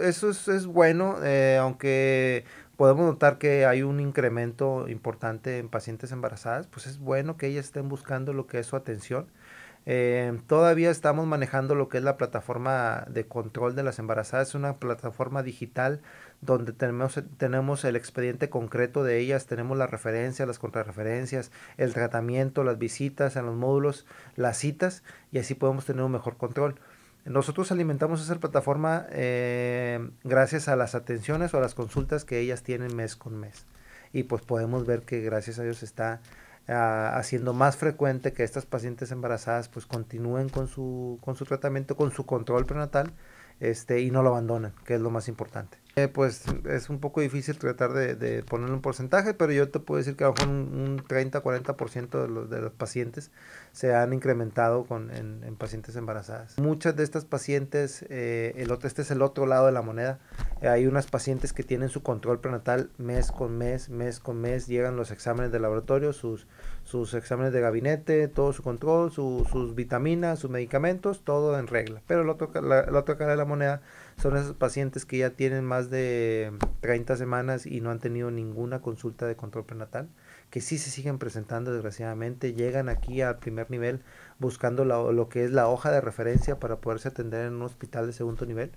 eso es, es bueno, eh, aunque podemos notar que hay un incremento importante en pacientes embarazadas, pues es bueno que ellas estén buscando lo que es su atención. Eh, todavía estamos manejando lo que es la plataforma de control de las embarazadas, es una plataforma digital donde tenemos, tenemos el expediente concreto de ellas, tenemos las referencias, las contrarreferencias, el tratamiento, las visitas en los módulos, las citas y así podemos tener un mejor control. Nosotros alimentamos esa plataforma eh, gracias a las atenciones o las consultas que ellas tienen mes con mes. Y pues podemos ver que gracias a Dios está ah, haciendo más frecuente que estas pacientes embarazadas pues continúen con su, con su tratamiento, con su control prenatal este, y no lo abandonen, que es lo más importante. Eh, pues es un poco difícil tratar de, de, ponerle un porcentaje, pero yo te puedo decir que a lo mejor un, 30-40% de los, de los pacientes se han incrementado con, en, en pacientes embarazadas. Muchas de estas pacientes, eh, el otro, este es el otro lado de la moneda, hay unas pacientes que tienen su control prenatal mes con mes, mes con mes, llegan los exámenes de laboratorio, sus, sus exámenes de gabinete, todo su control, sus vitaminas, sus medicamentos, todo en regla. Pero la, la, otra cara de la moneda son esos pacientes que ya tienen más de 30 semanas y no han tenido ninguna consulta de control prenatal, que sí se siguen presentando desgraciadamente, llegan aquí al primer nivel buscando lo que es la hoja de referencia para poderse atender en un hospital de segundo nivel